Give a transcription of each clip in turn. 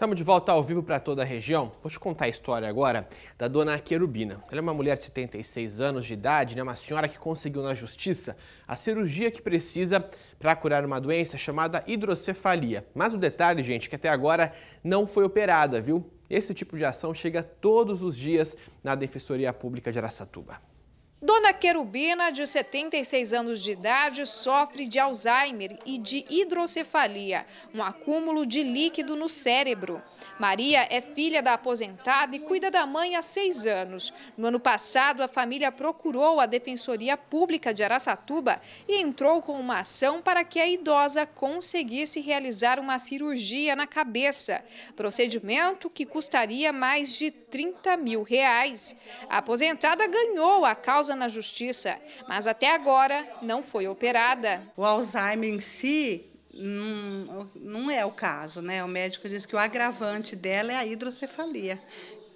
Estamos de volta ao vivo para toda a região. Vou te contar a história agora da dona Querubina. Ela é uma mulher de 76 anos de idade, né? uma senhora que conseguiu na justiça a cirurgia que precisa para curar uma doença chamada hidrocefalia. Mas o detalhe, gente, é que até agora não foi operada, viu? Esse tipo de ação chega todos os dias na Defensoria Pública de Aracatuba. Dona Querubina, de 76 anos de idade, sofre de Alzheimer e de hidrocefalia, um acúmulo de líquido no cérebro. Maria é filha da aposentada e cuida da mãe há seis anos. No ano passado, a família procurou a Defensoria Pública de Araçatuba e entrou com uma ação para que a idosa conseguisse realizar uma cirurgia na cabeça, procedimento que custaria mais de 30 mil reais. A aposentada ganhou a causa na justiça, mas até agora não foi operada. O Alzheimer em si não, não é o caso, né? O médico diz que o agravante dela é a hidrocefalia,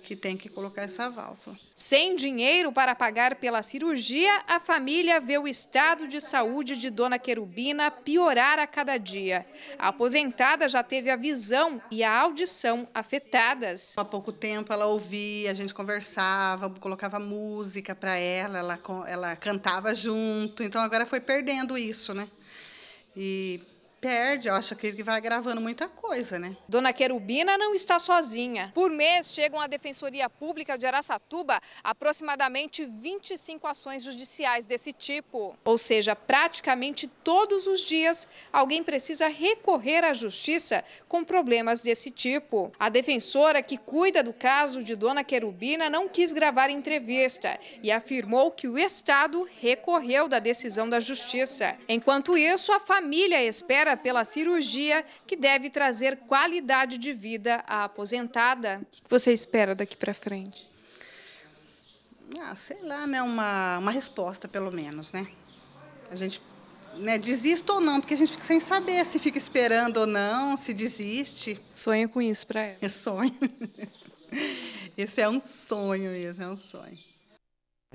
que tem que colocar essa válvula. Sem dinheiro para pagar pela cirurgia, a família vê o estado de saúde de Dona Querubina piorar a cada dia. A aposentada já teve a visão e a audição afetadas. Há pouco tempo ela ouvia, a gente conversava, colocava música para ela, ela, ela cantava junto, então agora foi perdendo isso, né? E perde, eu acho que vai gravando muita coisa, né? Dona Querubina não está sozinha. Por mês chegam à Defensoria Pública de Araçatuba aproximadamente 25 ações judiciais desse tipo. Ou seja, praticamente todos os dias alguém precisa recorrer à justiça com problemas desse tipo. A defensora que cuida do caso de Dona Querubina não quis gravar entrevista e afirmou que o Estado recorreu da decisão da justiça. Enquanto isso, a família espera pela cirurgia que deve trazer qualidade de vida à aposentada. O que você espera daqui para frente? Ah, sei lá, né? Uma, uma resposta, pelo menos, né? A gente né, desista ou não, porque a gente fica sem saber se fica esperando ou não, se desiste. Sonho com isso para ela. É sonho. Esse é um sonho mesmo, é um sonho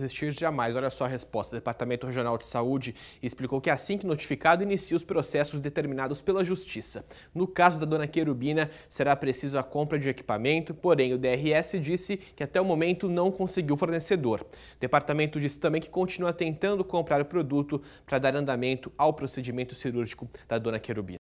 existir jamais. Olha só a resposta. O Departamento Regional de Saúde explicou que assim que notificado, inicia os processos determinados pela Justiça. No caso da dona Querubina, será preciso a compra de equipamento, porém o DRS disse que até o momento não conseguiu fornecedor. O departamento disse também que continua tentando comprar o produto para dar andamento ao procedimento cirúrgico da dona Querubina.